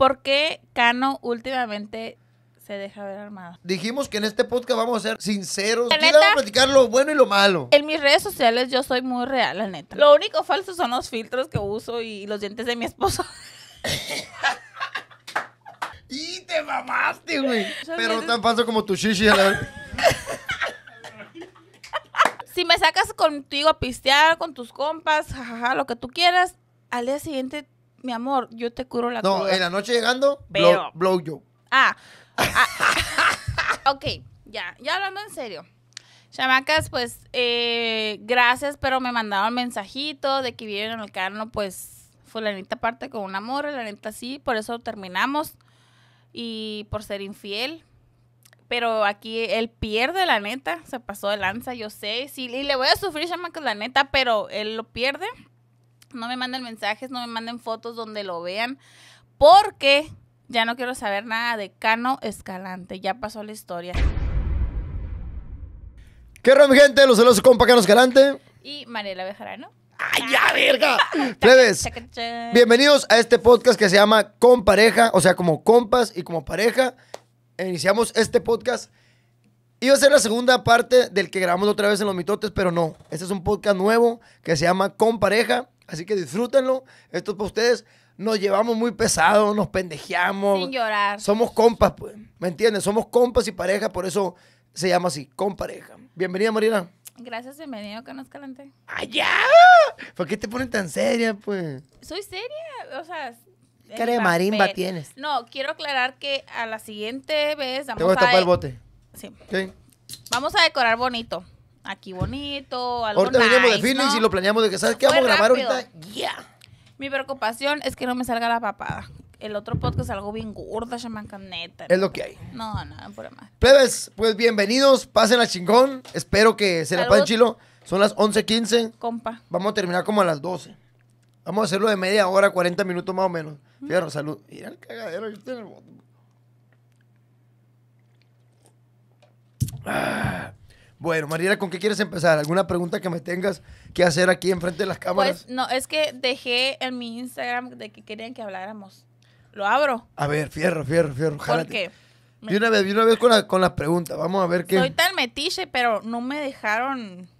¿Por qué Cano últimamente se deja ver armado? Dijimos que en este podcast vamos a ser sinceros. y vamos a platicar lo bueno y lo malo. En mis redes sociales yo soy muy real, la neta. Lo único falso son los filtros que uso y los dientes de mi esposo. y te mamaste, güey. Pero tan falso como tu shishi a la Si me sacas contigo a pistear con tus compas, jajaja, lo que tú quieras, al día siguiente mi amor, yo te curo la no, No, en la noche llegando, blow, blow yo. Ah, ah ok, ya, ya hablando en serio. Chamacas, pues eh, gracias, pero me mandaron mensajito de que vieron en el carno, pues fue la neta parte con un amor, la neta sí, por eso terminamos y por ser infiel. Pero aquí él pierde, la neta, se pasó de lanza, yo sé, sí, y le voy a sufrir, chamacas, la neta, pero él lo pierde. No me manden mensajes, no me manden fotos donde lo vean, porque ya no quiero saber nada de Cano Escalante. Ya pasó la historia. ¿Qué raro, gente? Los saludos, compa Cano Escalante. Y Mariela Bejarano. ¡Ay, ya, verga! Plebes, bienvenidos a este podcast que se llama Con Pareja, o sea, como compas y como pareja. Iniciamos este podcast. Iba a ser la segunda parte del que grabamos otra vez en Los Mitotes, pero no. Este es un podcast nuevo que se llama Con Pareja. Así que disfrútenlo. Esto es para ustedes. Nos llevamos muy pesado, nos pendejeamos. Sin llorar. Somos compas, pues. ¿Me entiendes? Somos compas y pareja, por eso se llama así, compareja. Bienvenida, Marina. Gracias, bienvenido, que nos calenté. ¡Allá! ¿Por qué te ponen tan seria, pues? Soy seria, o sea, ¿Qué de marimba tienes? No, quiero aclarar que a la siguiente vez vamos Te voy a, tapar el bote. Sí. ¿Sí? Vamos a decorar bonito aquí bonito, algo Ahorita venimos de Phoenix y lo planeamos de que, ¿sabes qué? Vamos a grabar ahorita. Ya. Mi preocupación es que no me salga la papada. El otro podcast algo bien gorda, chamanca neta. Es lo que hay. No, no, por más. Plebes, pues bienvenidos, pasen a chingón. Espero que se la pasen chilo. Son las 11.15. Compa. Vamos a terminar como a las 12. Vamos a hacerlo de media hora, 40 minutos más o menos. Fierro, salud. Mira el cagadero que el Ah. Bueno, Mariela, ¿con qué quieres empezar? ¿Alguna pregunta que me tengas que hacer aquí enfrente de las pues, cámaras? Pues no, es que dejé en mi Instagram de que querían que habláramos. ¿Lo abro? A ver, fierro, fierro, fierro. ¿Por qué? Y una vez, una vez con, las preguntas. Vamos a ver qué. Soy tal metiche, pero no me dejaron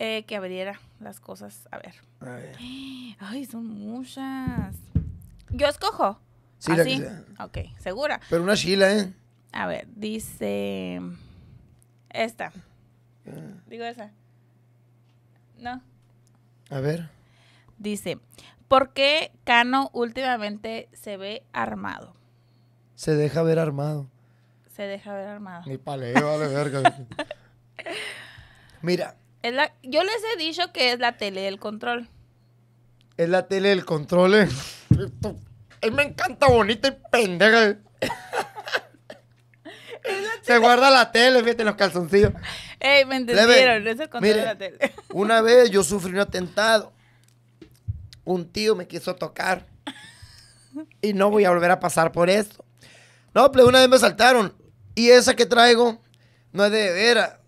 eh, que abriera las cosas. A ver. a ver. Ay, son muchas. Yo escojo. Sí, ¿Así? ¿Ah, ok, segura. Pero una chila, ¿eh? A ver, dice. Esta. Ah. Digo esa. No. A ver. Dice, ¿por qué Cano últimamente se ve armado? Se deja ver armado. Se deja ver armado. Ni paleo, vale verga. Mira. yo les he dicho que es la tele del control. Es la tele del control, eh. Él eh, me encanta bonita y pendeja. Eh. Se guarda la tele, fíjate, los calzoncillos. Ey, me entendieron, eso es contra la tele. Una vez yo sufrí un atentado. Un tío me quiso tocar. Y no voy a volver a pasar por esto. No, pues una vez me saltaron. Y esa que traigo no es de vera,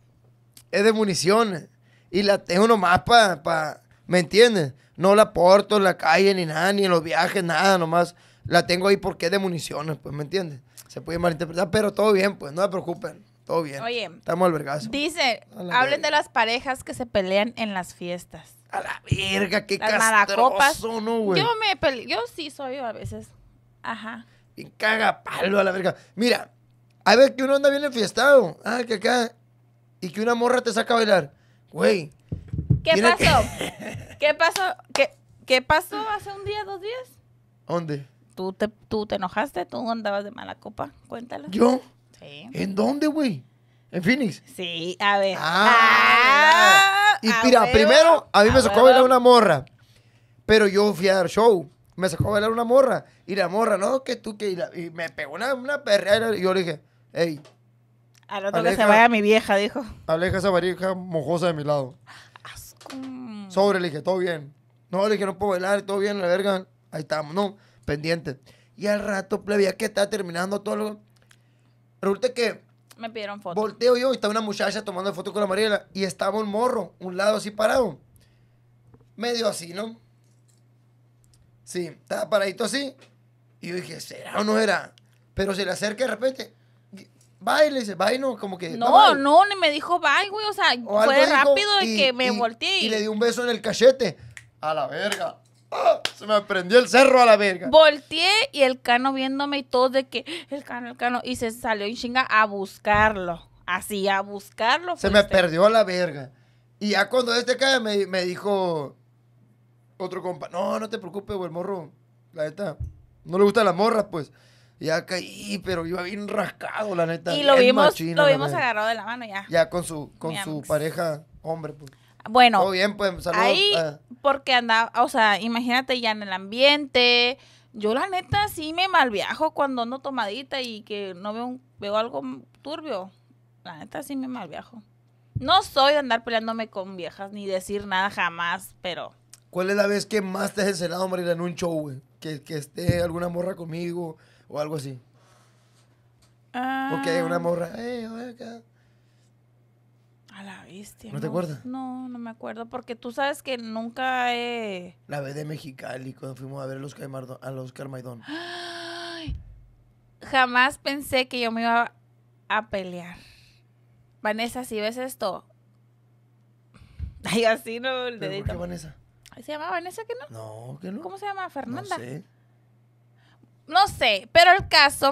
es de municiones. Y la tengo nomás para, pa, ¿me entiendes? No la porto en la calle ni nada, ni en los viajes, nada, nomás la tengo ahí porque es de municiones, pues, ¿me entiendes? se puede malinterpretar, pero todo bien, pues no se preocupen. Todo bien. Oye, estamos al Dice, hablen de las parejas que se pelean en las fiestas. A la verga, qué Yo, me soy yo sí soy a veces. Ajá. Y caga palo a la verga. Mira, a ver que uno anda bien enfiestado. Ah, que acá. Y que una morra te saca a bailar. Güey. ¿Qué pasó? ¿Qué pasó? ¿Qué, ¿Qué pasó hace un día, dos días? ¿Dónde? ¿Tú te, enojaste? ¿Tú andabas de mala copa? Cuéntalo. ¿Yo? Sí. ¿En dónde, güey? ¿En Phoenix? Sí, a ver. Ah, ah y mira, primero, a mí me sacó a bailar una morra. Pero yo fui a dar show. Me sacó a bailar una morra. Y la morra, no, que tú, que. Y, me pegó una, una Y yo le dije, hey. Al otro que se vaya mi vieja, dijo. Aleja esa varija mojosa de mi lado. Asco. Sobre, le dije, todo bien. No, le dije, no puedo bailar, todo bien, la verga. Ahí estamos, no pendiente Y al rato, plebía pues, que estaba terminando todo lo... Resulta que... Me pidieron foto Volteo yo y estaba una muchacha tomando foto con la Mariela y estaba un morro, un lado así parado. Medio así, ¿no? Sí, estaba paradito así. Y yo dije, ¿será o no era? Pero se le acerca de repente. Bye, le dice, bye, no, como que. No, no, me dijo bye, güey. O sea, fue rápido y, que me volteé. Y... y le di un beso en el cachete. A la verga. Se me prendió el cerro a la verga. Volteé y el cano viéndome y todo de que el cano, el cano. Y se salió en chinga a buscarlo. Así, a buscarlo. Se me este. perdió a la verga. Y ya cuando este cae me, me dijo otro compa, no, no te preocupes, güey, el morro, la neta, no le gustan las morras, pues. ya caí, pero iba bien rascado, la neta. Y lo vimos, lo vimos agarrado de la mano ya. Ya con su, con su pareja, hombre, pues. Bueno. bien, pues, Ahí, eh. porque andaba, o sea, imagínate ya en el ambiente. Yo, la neta, sí me malviajo cuando no tomadita y que no veo, algo turbio. La neta, sí me malviajo. No soy de andar peleándome con viejas ni decir nada jamás, pero. ¿Cuál es la vez que más te has encenado, Marina, en un show, güey? Que, esté alguna morra conmigo o algo así. Ah. Porque hay una morra. A la bestia. ¿No, te acuerdas? No, no me acuerdo, porque tú sabes que nunca he... La vez de Mexicali, cuando fuimos a ver a los, Carmaidón, a jamás pensé que yo me iba a pelear. Vanessa, si ves esto... Ay, así no, el dedito. ¿Por qué Vanessa? ¿Se llama Vanessa que no? No, que no. ¿Cómo se llama? ¿Fernanda? No sé. No sé, pero el caso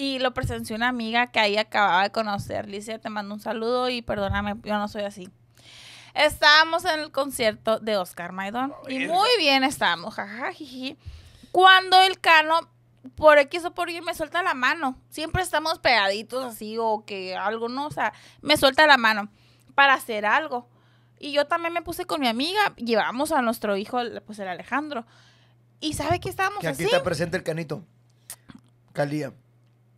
y lo presenció una amiga que ahí acababa de conocer. Licia, te mando un saludo y perdóname, yo no soy así. Estábamos en el concierto de Oscar Maidón y muy bien estábamos, jajaja, Cuando el cano por X o por Y me suelta la mano. Siempre estamos pegaditos así o que algo, ¿no? O sea, me suelta la mano para hacer algo. Y yo también me puse con mi amiga, llevamos a nuestro hijo, pues el Alejandro. ¿Y sabe que estábamos aquí te está presente el canito. Calía.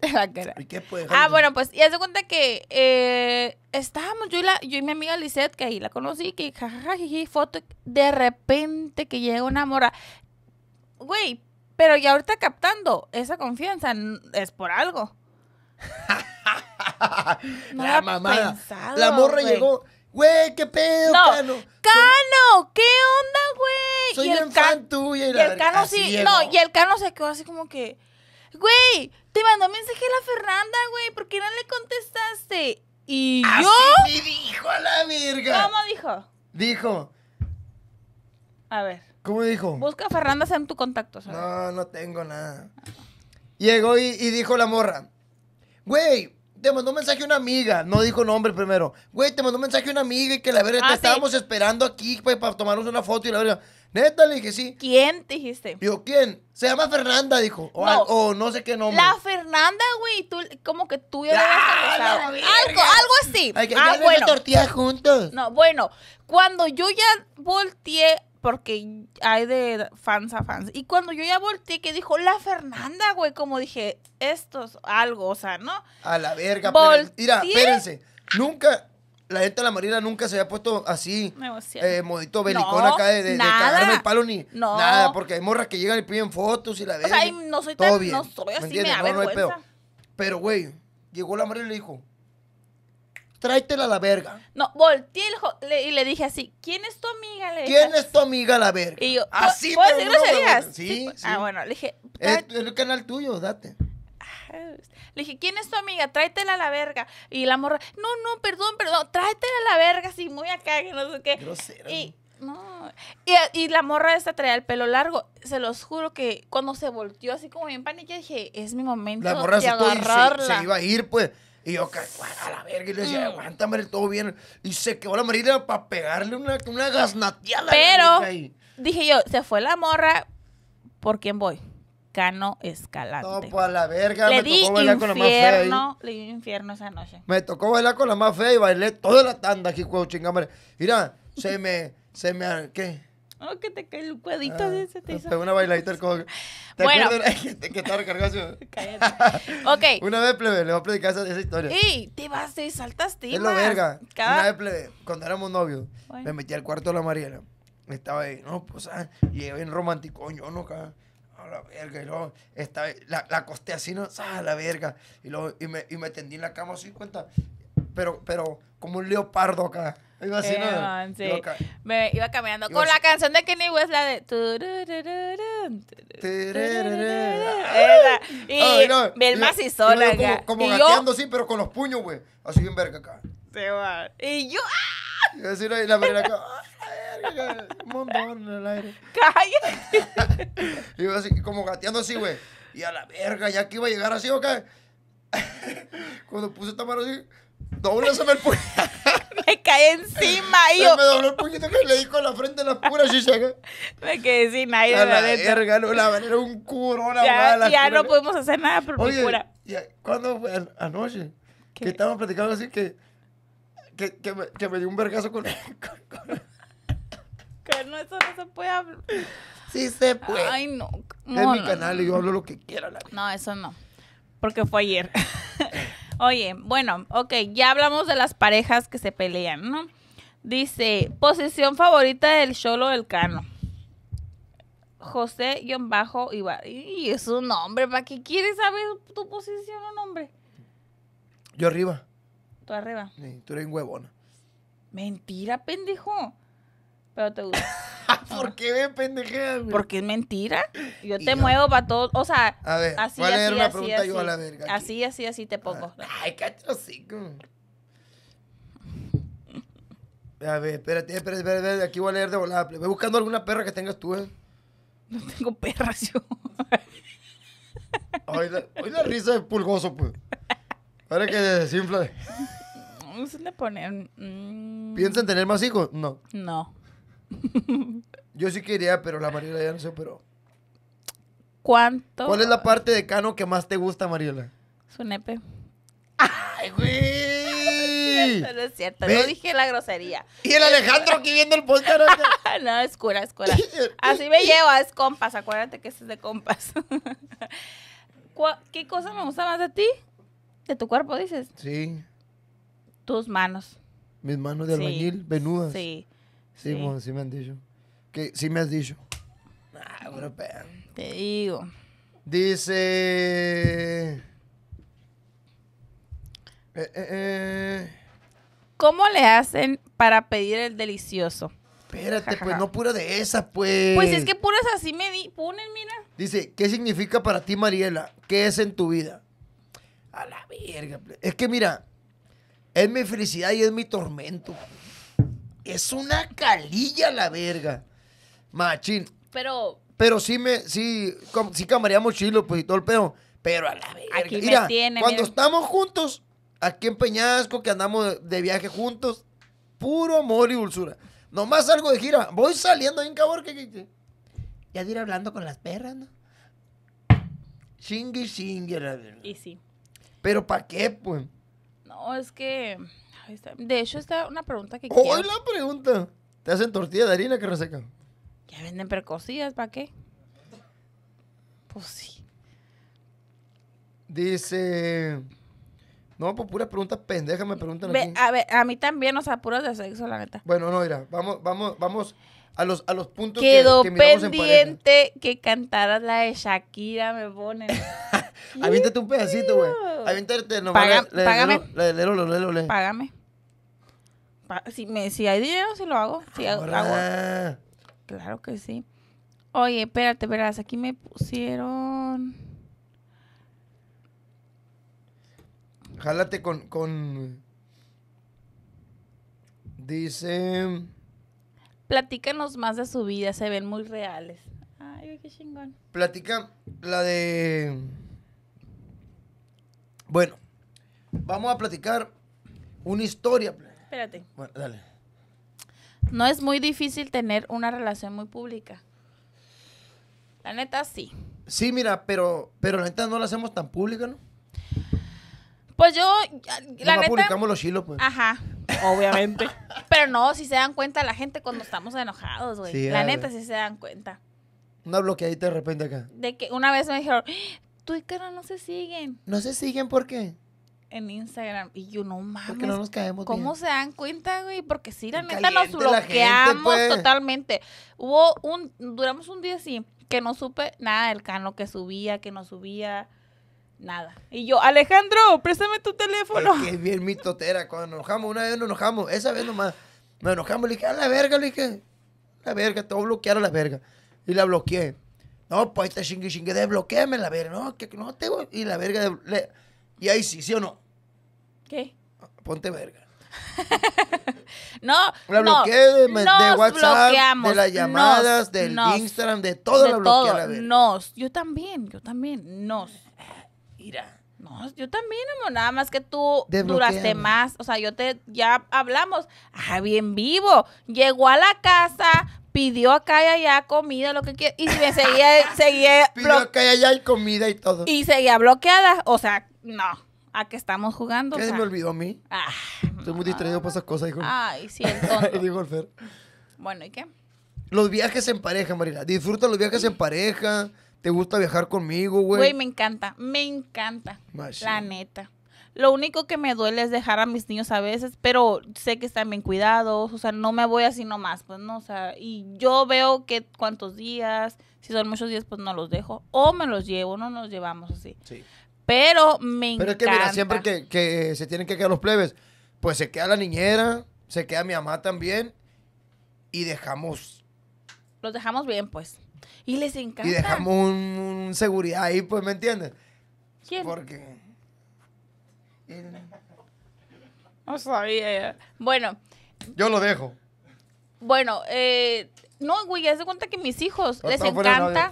Ah, bueno, pues, y hace cuenta que eh, estábamos yo y, yo y mi amiga Lisette, que ahí la conocí, que jajaja, foto, de repente que llega una mora. Güey, pero ya ahorita captando esa confianza es por algo. la mamá. La morra llegó. Güey, qué pedo, Cano. Cano, ¿qué onda, güey? Soy y el fan tuyo. Y, y el Cano sí, no, y el Cano se quedó así como que güey, te mandó mensaje la Fernanda, güey, ¿por qué no le contestaste? Y yo. me dijo a la virga! ¿Cómo dijo? Dijo. A ver. ¿Cómo dijo? Busca a Fernanda en tu contacto. No, no tengo nada. Llegó y dijo la morra. Güey, te mandó un mensaje una amiga, no dijo nombre primero. Güey, te mandó un mensaje una amiga y que la verdad te ah, estábamos esperando aquí para, para tomarnos una foto y la verdad. Neta, le dije sí. ¿Quién dijiste? Dijo, ¿quién? Se llama Fernanda, dijo. O no, sé qué nombre. La Fernanda, güey, como que tú ya ah, Algo, algo así. Hay que, ah, juntos. No, bueno, cuando yo ya volteé porque hay de fans a fans. Y cuando yo ya volteé, que dijo la Fernanda, güey, como dije, esto es algo, o sea, ¿no? A la verga, Volteé. Mira, espérense. Nunca, la gente de la Marina nunca se había puesto así, eh, modito belicona acá de, de, cagarme el palo ni nada, porque hay morras que llegan y piden fotos y la verga. O sea, no soy tan, no soy así, me, da Pero, güey, llegó la Marina y le dijo, tráetela a la verga. No, volteé y le dije así, ¿quién es tu amiga? ¿Quién es tu amiga a la verga? Y yo, así pues, ¿puedo decir groserías? Sí, pues, sí, Ah, bueno, le dije... Es, el canal tuyo, date. Pues, le dije, ¿quién es tu amiga? Tráetela a la verga. Y la morra, no, no, perdón, perdón, tráetela a la verga, así muy acá, que no sé qué. Grosera. Y, no. Y, y, la morra esta traía el pelo largo. Se los juro que cuando se volteó así como bien pánico dije, es mi momento la morra se iba a ir, pues. Y yo, a la verga, y le decía, mm. aguántame, todo bien. Y se quedó la marida para pegarle una, una gasnateada. Pero, dije yo, se fue la morra, ¿por quién voy? Cano Escalante. No, pues a la verga, le me di tocó bailar infierno, con la más fea. Le di infierno esa noche. Me tocó bailar con la más fea y bailé toda la tanda aquí, juego chingamare. Mira, se me, se me, ¿qué? Oh, que te cae el cuadrito ah, de ese te hizo. Una bailadita del cojo. ¿Te bueno. acuerdas de que, que estaba recargado? ok. Una vez, plebe, le voy a platicar esa, historia. ¡Ey! Te vas, de saltas, tío. Es lo verga. Una vez, plebe, cuando éramos novios, me metí al cuarto de la Mariana. Estaba ahí, no, pues, ah, y bien romántico, yo no, acá. A la verga, y luego estaba, la, la acosté así, no, ah, la verga. Y, luego, y, me, y me tendí en la cama así, cuenta. Pero, pero, como un leopardo acá. Iba así, ¿no? sí. Iba me iba caminando iba con así. la canción de Kenny West, la de... Esa. Y Ay, no. Belma y sola acá. Como, como y gateando, yo... pero con los puños, güey. Así bien verga acá. Se va. Y yo... ¡ah! Iba así, ah, la verga acá... montón en el aire. ¡Cállate! iba así, como gateando así, güey. Y a la verga, ya que iba a llegar así, ¿ok? Cuando puse esta mano así, dobló ese me el me caí encima, yo. me dobló el puñito que le di con la frente en la pura chichaga. me quedé sin aire. A la verga, la era un curón. Ya, mala, ya no pudimos hacer nada por Oye, mi ¿Cuándo fue? Anoche. Que estábamos platicando así que... Que, que, me, dio un vergazo con... Que no, eso no se puede hablar. Sí se puede. Ay, no. es mi canal y yo hablo lo que quiera. no, eso no. Porque fue ayer. Oye, bueno, ok, ya hablamos de las parejas que se pelean, ¿no? Dice, posición favorita del Cholo del Cano. José guión bajo Ibar. Y es un nombre, ¿para qué quieres saber tu posición o nombre? Yo arriba. Tú arriba. Sí, tú eres un huevona. Mentira, pendejo pero te gusta. ¿Por qué me pendejeas? Porque es mentira. Yo te muevo para todo. O sea, a así, así, así, Así, así, así te pongo. Ah, ay, cachosico. A ver, espérate, espérate, espérate, Aquí voy a leer de volada. Pues. Voy buscando alguna perra que tengas tú, eh. No tengo perras yo. Hoy la, risa es pulgoso, pues. Ahora que se desinfla. Vamos a mm. ¿Piensan tener más hijos? No. No. Yo sí quería, pero la Mariela ya no sé, pero ¿Cuánto? ¿Cuál es la parte de Cano que más te gusta, Mariela? Su nepe. ¡Ay, güey! Eso no es cierto, no dije la grosería. Y el Alejandro aquí viendo el podcast. no, es cura, es cura. Así me llevo, es compas, acuérdate que este es de compas. ¿Qué cosa me gusta más de ti? ¿De tu cuerpo, dices? Sí. Tus manos. Mis manos de albañil, venudas. Sí. Sí, sí, me han dicho. Que, sí me has dicho. Ah, pero... Te digo. Dice... Eh, eh, eh. ¿Cómo le hacen para pedir el delicioso? Espérate, pues no pura de esas, pues. Pues es que puras así me di ponen, mira. Dice, ¿qué significa para ti, Mariela? ¿Qué es en tu vida? A la verga. Es que mira, es mi felicidad y es mi tormento es una calilla la verga. Machín. Pero. Pero sí me, sí, sí chilo, pues y todo el pedo. Pero a la verga. Mira, tiene, cuando estamos juntos, aquí en Peñasco, que andamos de, viaje juntos, puro amor y dulzura. Nomás algo de gira, voy saliendo ahí en cabor, que, Ya de ir hablando con las perras, ¿no? Chingue, chingue, la verga. Y sí. Pero ¿para qué, pues? No, es que de hecho, está una pregunta que quiero. ¡Hoy la pregunta! ¿Te hacen tortilla de harina que reseca Ya venden precocidas, ¿para qué? Pues sí. Dice... No, por pues puras preguntas pendejas me preguntan A a mí también, o sea, puras de sexo, la neta. Bueno, no, mira, vamos, vamos, vamos a los, a los puntos Quedó que, que pendiente que cantaras la de Shakira, me ponen. avíntate un pedacito, güey. Aviéntate, no, Págame. Págame si, hay dinero, si lo hago. Si hago, Claro que sí. Oye, espérate, verás, aquí me pusieron. Jálate con, con. Dice. Platícanos más de su vida, se ven muy reales. Ay, qué chingón. Platica la de. Bueno, vamos a platicar una historia espérate. Bueno, dale. No es muy difícil tener una relación muy pública. La neta, sí. Sí, mira, pero, pero la neta no la hacemos tan pública, ¿no? Pues yo, la no publicamos los chilos, pues. Ajá. Obviamente. pero no, si se dan cuenta la gente cuando estamos enojados, güey. la neta, sí se dan cuenta. Una bloqueadita de repente acá. De que una vez me dijeron, tú y no se siguen. ¿No se siguen por qué? en Instagram. Y yo, no mames. Porque no nos caemos ¿Cómo se dan cuenta, güey? Porque sí, la neta nos bloqueamos pues. totalmente. Hubo un, duramos un día así, que no supe nada del cano que subía, que no subía. Nada. Y yo, Alejandro, préstame tu teléfono. Porque es bien totera. Cuando nos enojamos, una vez nos enojamos, esa vez nomás. Nos enojamos, le dije, a la verga, le dije, la verga, te voy a bloquear a la verga. Y la bloqueé. No, pues ahí está chingue chingue, desbloqueame la verga. No, que no te Y la verga, de, le, y ahí sí, ¿sí o no? ¿Qué? Ponte verga. no, la bloqueé de, WhatsApp, de las llamadas, del Instagram, de todo de la A la Nos, yo también, yo también, nos. Mira. No, yo también, amor, nada más que tú duraste más. O sea, yo te, ya hablamos, ah, bien vivo. Llegó a la casa, pidió acá y allá comida, lo que quiera, y me seguía, seguía. Pidió acá y allá hay comida y todo. Y seguía bloqueada, o sea, no, ¿a qué estamos jugando? ¿Qué me olvidó a mí? Ah, Estoy muy distraído por esas cosas, Ay, sí, el dijo Bueno, ¿y qué? Los viajes en pareja, Marina. Disfruta los viajes en pareja. ¿Te gusta viajar conmigo, güey? Güey, me encanta, me encanta. Ah, la neta. Lo único que me duele es dejar a mis niños a veces, pero sé que están bien cuidados, o sea, no me voy así nomás, pues no, o sea, y yo veo que cuántos días, si son muchos días, pues no los dejo, o me los llevo, no nos llevamos así. Sí. Pero me encanta. Pero es que mira, siempre que, se tienen que quedar los plebes, pues se queda la niñera, se queda mi mamá también y dejamos. Los dejamos bien, pues. Y les encanta. Y dejamos un, seguridad ahí, pues, ¿me entiendes? ¿Quién? Porque. No sabía. Bueno. Yo lo dejo. Bueno, eh, no, güey, ya de cuenta que mis hijos les encanta.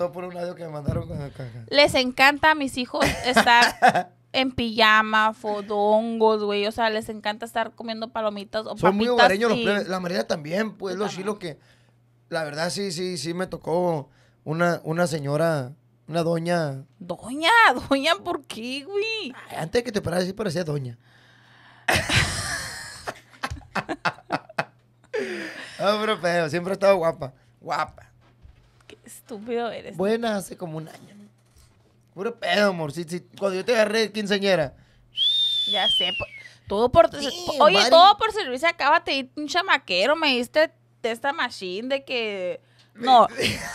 Les encanta a mis hijos estar en pijama, fodongos, güey. O sea, les encanta estar comiendo palomitas o Son muy hogareños los La María también, pues, los chilos que. La verdad, sí, sí, sí me tocó una, una señora, una doña. ¿Doña? ¿Doña por qué, güey? antes de que te parara, sí parecía doña. No, pero pedo, siempre he estado guapa. Guapa. Qué estúpido eres. Buena hace como un año. Puro pedo, amor. cuando yo te agarré quinceañera. Ya sé. todo por, oye, todo por servicio. acaba. Te di un chamaquero, me diste de esta machine de que. No,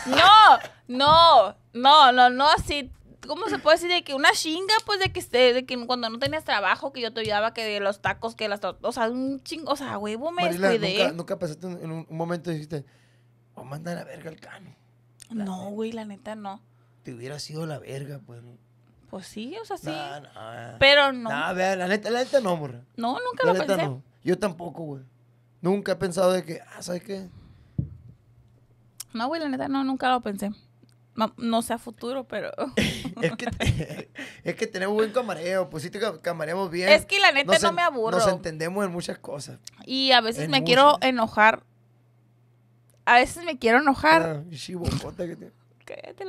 no, no, no, no, no, así. ¿cómo se puede decir de que una chinga? Pues de que, de que cuando no tenías trabajo, que yo te ayudaba, que de los tacos, que las. O sea, un chingo. O sea, huevo me Marila, descuidé. Nunca, pasaste en un, momento y dijiste, o manda a la verga al cano. no, güey, la neta no. Te hubiera sido la verga, pues. Pues sí, o sea, sí. Pero no. vea, la neta, la neta no, morra. No, nunca la lo neta pensé. No. Yo tampoco, güey. Nunca he pensado de que, ah, ¿sabes qué? No, güey, la neta no, nunca lo pensé. No, sea futuro, pero. Es que, es que tenemos buen camareo, pues sí te camaremos bien. Es que la neta no me aburro. Nos entendemos en muchas cosas. Y a veces me quiero enojar. A veces me quiero enojar. Ah, que Cállate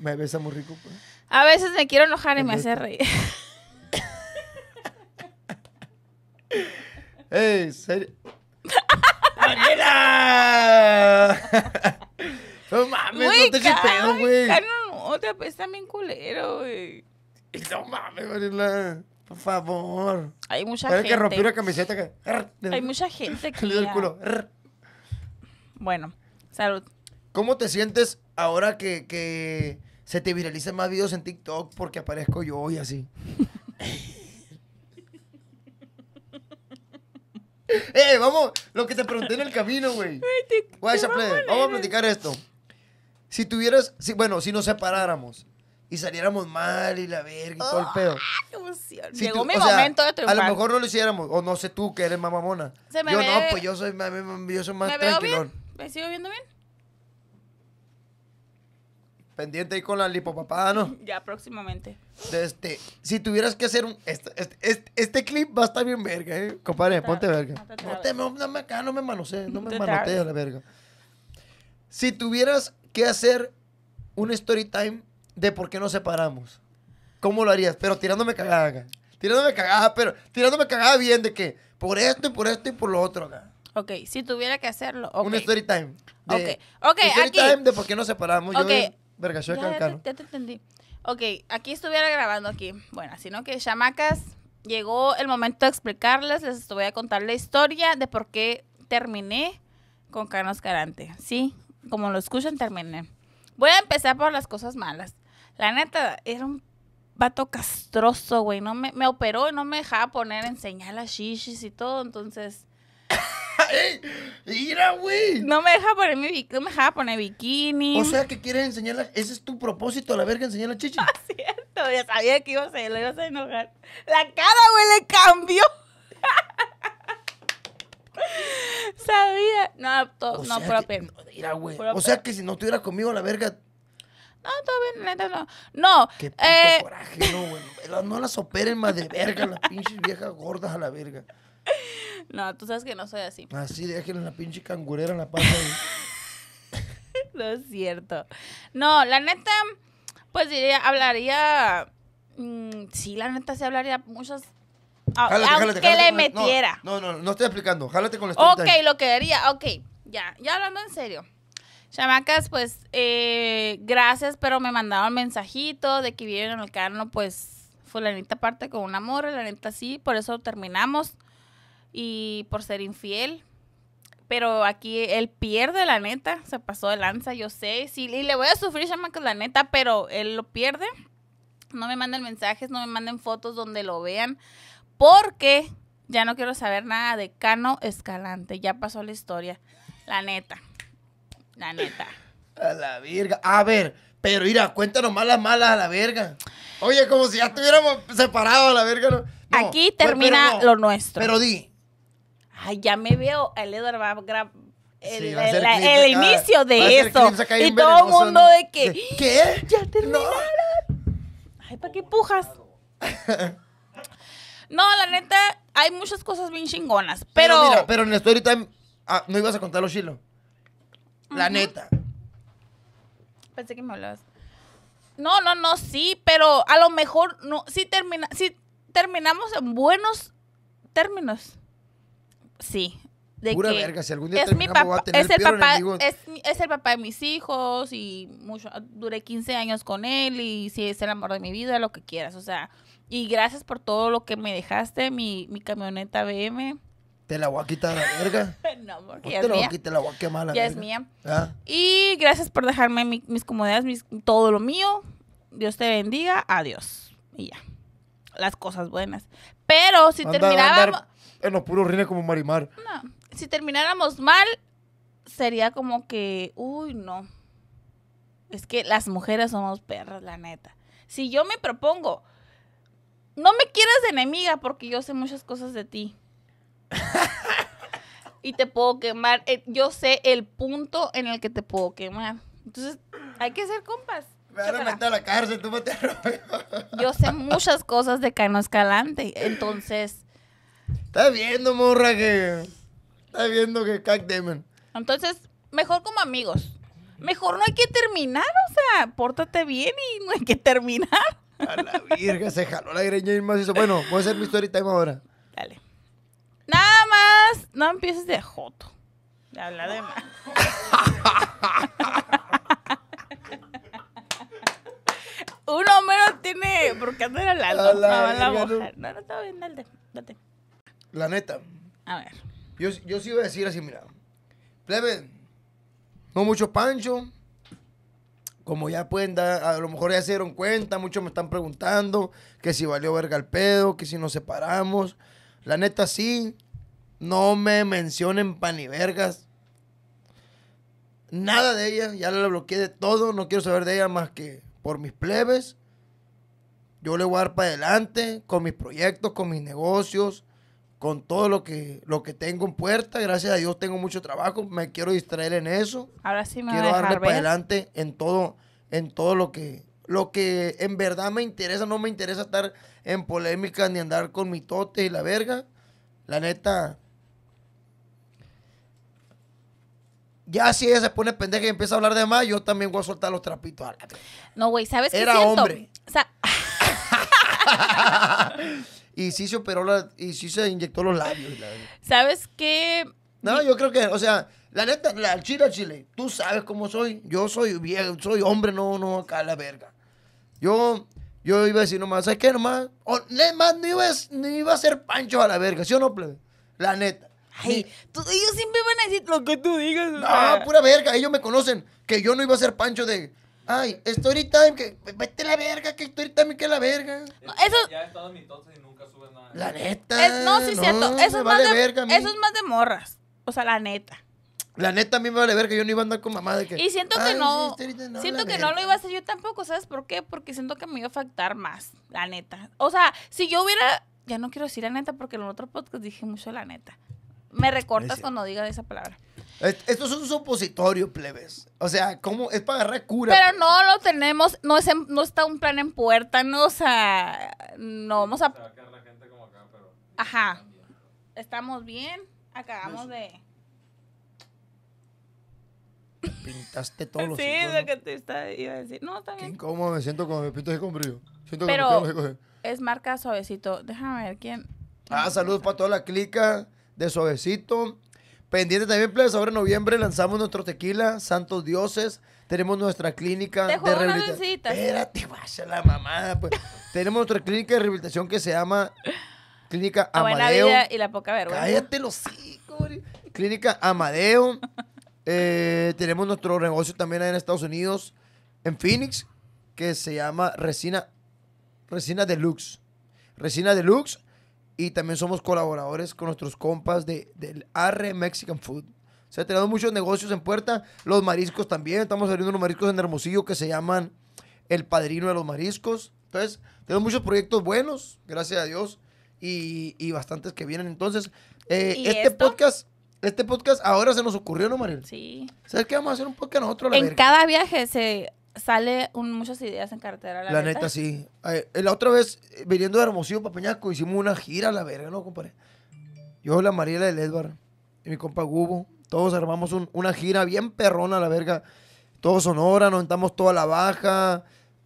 Me besa muy rico. Pues. A veces me quiero enojar y me hace reír. ¡Ey! Serio? no mames, Muy no te güey te bien culero, güey. No mames, Por favor. Hay mucha gente. que camiseta Hay mucha gente que. el culo. Bueno, salud. ¿Cómo te sientes ahora que, que se te viralizan más videos en TikTok porque aparezco yo y así? ¡Eh, vamos! Lo que te pregunté en el camino, güey. Vamos a platicar esto. Si tuvieras, si, bueno, si nos separáramos y saliéramos mal y la verga y todo el ah, pedo. si Llegó mi momento de triunfar. A lo mejor no lo hiciéramos, o no sé tú que eres mamamona. yo no, pues yo soy, yo soy más ¿Me ¿Me sigo viendo bien? Pendiente ahí con la lipopapada, ¿no? Ya próximamente. Este, si tuvieras que hacer un. Este, este, este, este clip va a estar bien verga, ¿eh? Compadre, ponte verga. No, te, no, me, acá no me manosees, no me manotees la verga. Si tuvieras hacer un story time de por qué nos separamos. ¿Cómo lo harías? Pero tirándome cagada Tirándome cagada, pero tirándome cagada bien de que por esto y por esto y por lo otro Ok, si tuviera que hacerlo. Un story time. De, ok, aquí. de por qué nos separamos. Yo verga, yo ya, te, entendí. Ok, aquí estuviera grabando aquí. Bueno, sino que chamacas, llegó el momento de explicarles, les voy a contar la historia de por qué terminé con Carlos Carante, ¿sí? como lo escuchan, terminé. Voy a empezar por las cosas malas. La neta, era un vato castroso, güey. No me, me operó y no me dejaba poner, en señal las shishis y todo, entonces... güey. No me deja poner mi no me dejaba poner bikini. O sea que quieres enseñarla. Ese es tu propósito, la verga, enseñar a chichis? Ah, cierto, ya sabía que ibas a enojar. La cara, güey, le cambió. Sabía. No, no, sea que, O sea que si no estuviera conmigo, la verga. No, todo bien, neta, no. No. Qué puto eh, coraje, no, güey. No las operen más de verga, las pinches viejas gordas a la verga. No, tú sabes que no soy así. Así, ah, déjenle la pinche cangurera en la pata. no es cierto. No, la neta, pues diría, hablaría. Mm, sí, la neta, sí hablaría muchas Ah, aunque le metiera. No, no, no, estoy explicando. Jálate con la Ok, lo que haría, ok, ya, ya hablando en serio. Chamacas, pues, eh, gracias, pero me mandaron mensajito de que vivieron el carno, pues, la neta parte con un amor, la neta sí, por eso terminamos y por ser infiel. Pero aquí él pierde, la neta, se pasó de lanza, yo sé, sí, y le voy a sufrir, chamacas, la neta, pero él lo pierde. No me manden mensajes, no me manden fotos donde lo vean porque ya no quiero saber nada de Cano Escalante. Ya pasó la historia. La neta. La neta. A la verga. A ver, pero mira, cuéntanos malas, malas a la verga. Oye, como si ya estuviéramos separados a la verga. Aquí pues, termina lo nuestro. Pero di. Ay, ya me veo. El Edward va a grabar. El, inicio ah, de eso. Y todo el mundo de que. ¿Qué? Ya terminaron. Ay, ¿para qué pujas? No, la neta, hay muchas cosas bien chingonas. Pero, pero mira, pero en el story ah, no ibas a contar los chilos. La neta. Pensé que me hablabas. No, no, no, sí, pero a lo mejor no, sí termina, terminamos en buenos términos. Sí. Pura verga, si algún día es a tener el papá, es, es, el papá de mis hijos y mucho, duré 15 años con él y sí, es el amor de mi vida, lo que quieras, o sea, y gracias por todo lo que me dejaste, mi, camioneta BM. Te la voy a quitar la verga. no, porque pues ya te es mía. te la voy a a la Ya es mía. Y gracias por dejarme mis comodidades, todo lo mío. Dios te bendiga. Adiós. Y ya. Las cosas buenas. Pero si termináramos. En los puros rines como Marimar. No. Si termináramos mal, sería como que... Uy, no. Es que las mujeres somos perras, la neta. Si yo me propongo no me quieras de enemiga porque yo sé muchas cosas de ti. y te puedo quemar. Eh, yo sé el punto en el que te puedo quemar. Entonces, hay que ser compas. Me van a a la cárcel, tú me Yo sé muchas cosas de Cano Escalante, entonces... Está viendo, morra, que... Está viendo que Cac Demon. Entonces, mejor como amigos. Mejor no hay que terminar, o sea, pórtate bien y no hay que terminar. A la virga, se jaló la greña y más hizo. Bueno, voy a hacer mi story time ahora. Dale. Nada más, no empieces de joto. Habla de más. Uno menos tiene. Porque qué andar hablando? A la, No, no está bien, dale. Date. La neta. A ver. Yo, yo sí iba a decir así, mira. Plebe, no mucho pancho, como ya pueden dar, a lo mejor ya se dieron cuenta, muchos me están preguntando que si valió verga el pedo, que si nos separamos. La neta sí, no me mencionen pan y vergas. Nada de ella, ya la bloqueé de todo, no quiero saber de ella más que por mis plebes. Yo le voy a dar para adelante con mis proyectos, con mis negocios, con todo lo que, lo que tengo en puerta. Gracias a Dios tengo mucho trabajo. Me quiero distraer en eso. Ahora sí me Quiero darle para adelante en todo, en todo lo que, lo que en verdad me interesa. No me interesa estar en polémica ni andar con mi tote y la verga. La neta. Ya si ella se pone pendeja y empieza a hablar de más, yo también voy a soltar los trapitos. No, güey, ¿sabes qué siento? hombre. O sea... y sí se operó la, y sí se inyectó los labios. ¿Sabes qué? No, yo creo que, o sea, la neta, la chile, chile, tú sabes cómo soy. Yo soy viejo, soy hombre, no, no, acá la verga. Yo, yo iba a decir nomás, ¿sabes qué? Nomás, No más, no iba, a, iba a ser pancho a la verga, ¿sí o no, plebe? La neta. Ay, ellos siempre van a decir lo que tú digas. No, pura verga, ellos me conocen, que yo no iba a ser pancho de... Ay, story time, que vete la verga, que story time, que la verga. Eso... Ya he estado en mi entonces pues la neta. no, sí, Eso es, más de, más de morras. O sea, la neta. La neta a mí me vale ver que yo no iba a andar con mamá de que. Y siento que este no. siento que no lo iba a hacer yo tampoco. ¿Sabes por qué? Porque siento que me iba a faltar más. La neta. O sea, si yo hubiera. Ya no quiero decir la neta porque en el otro podcast dije mucho la neta. Me recortas cuando diga esa palabra. Esto es un supositorio, plebes. O sea, ¿cómo? Es para agarrar cura. Pero no lo tenemos. No, no está un plan en puerta. No, o sea. No vamos a. Ajá. Estamos bien. Acabamos pues, de. Pintaste todos los Sí, de lo que te está, iba a decir. No, está bien. me siento con me pinto de Siento Pero es marca suavecito. Déjame ver quién. Ah, saludos para toda la clica de suavecito. Pendiente también, plebes, ahora noviembre lanzamos nuestro tequila, Santos Dioses. Tenemos nuestra clínica Te de rehabilitación. Espérate, vaya la mamada. Pues. Tenemos nuestra clínica de rehabilitación que se llama Clínica Amadeo. buena vida y la poca vergüenza. Cállate los hijos. Clínica Amadeo. Eh, tenemos nuestro negocio también ahí en Estados Unidos, en Phoenix, que se llama Resina, Resina Deluxe. Resina Deluxe. Y también somos colaboradores con nuestros compas de, del Arre Mexican Food. Se sea, tenemos muchos negocios en puerta. Los mariscos también. Estamos abriendo unos mariscos en Hermosillo que se llaman El Padrino de los Mariscos. Entonces, tenemos muchos proyectos buenos, gracias a Dios y, bastantes que vienen. Entonces, eh, este podcast este podcast ahora se nos ocurrió, ¿no, Mariel? Sí. ¿Sabes qué? Vamos a hacer un podcast nosotros. en cada viaje se sale muchas ideas en carretera. La, la neta? sí. Eh, la otra vez, eh, viniendo de Hermosillo para hicimos una gira a la verga, ¿no, compadre? Yo, la Mariela, el Edward, y mi compa Hugo todos armamos una gira bien perrona a la verga. Todo Sonora, nos sentamos toda la baja,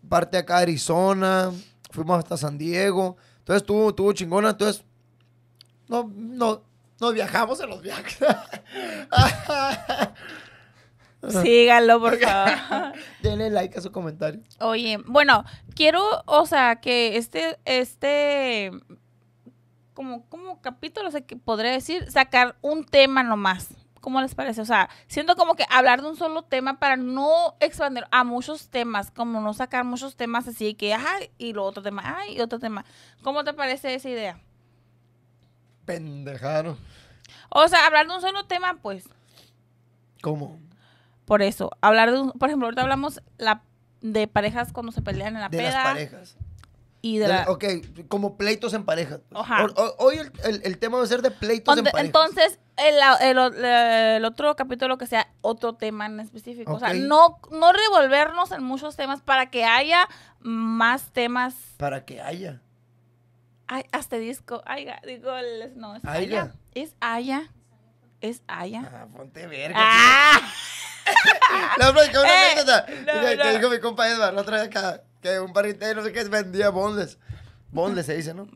parte acá de Arizona, fuimos hasta San Diego. Entonces tuvo, tuvo chingona, entonces no, no, no viajamos en los viajes. Sígalo, por favor. Denle like a su comentario. Oye, bueno, quiero, o sea, que este, este, como, como capítulo, o que podré decir, sacar un tema nomás. ¿Cómo les parece? O sea, siento como que hablar de un solo tema para no expandir a muchos temas, como no sacar muchos temas así que, ajá, y lo otro tema, ay, y otro tema. ¿Cómo te parece esa idea? Pendejano. O sea, hablar de un solo tema, pues. ¿Cómo? Por eso, hablar de un, por ejemplo, ahorita hablamos la, de parejas cuando se pelean en la de peda. Las parejas. Ok, como pleitos en pareja. hoy el, tema va a ser de pleitos en pareja. Entonces, el, otro capítulo que sea otro tema en específico. O sea, no, no revolvernos en muchos temas para que haya más temas. Para que haya. Ay, hasta disco. Ay, digo, no, es Aya. Es Aya. Es Aya. Ah, ponte verga. Ah. una eh, no, Dijo mi compa Edward, la otra vez acá que un pariente, no sé qué, vendía bongles. Bonles se dice, ¿no?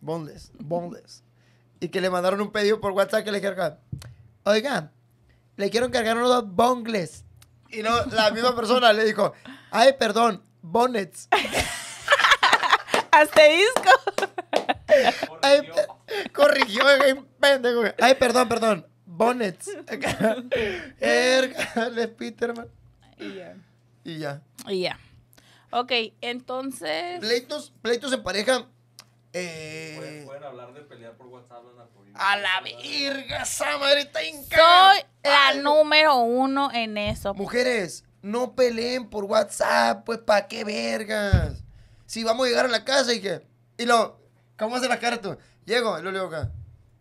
Bonles, Bongles. Y que le mandaron un pedido por WhatsApp que le dijeron, oiga, le quiero cargar unos dos bongles. Y no, la misma persona le dijo, ay, perdón, bonnets. Asterisco. Ay, corrigió, Ay, perdón, perdón, bonnets. Erga, Peterman. Y ya. Y ya. Y ya. Ok, entonces. Pleitos, pleitos en pareja. Eh, pueden, hablar de pelear por WhatsApp A la verga, esa madre está Soy la número uno en eso. Mujeres, no peleen por WhatsApp, pues pa' qué vergas. Si vamos a llegar a la casa y que. Y lo. ¿Cómo hace la cara Llego, y lo leo acá.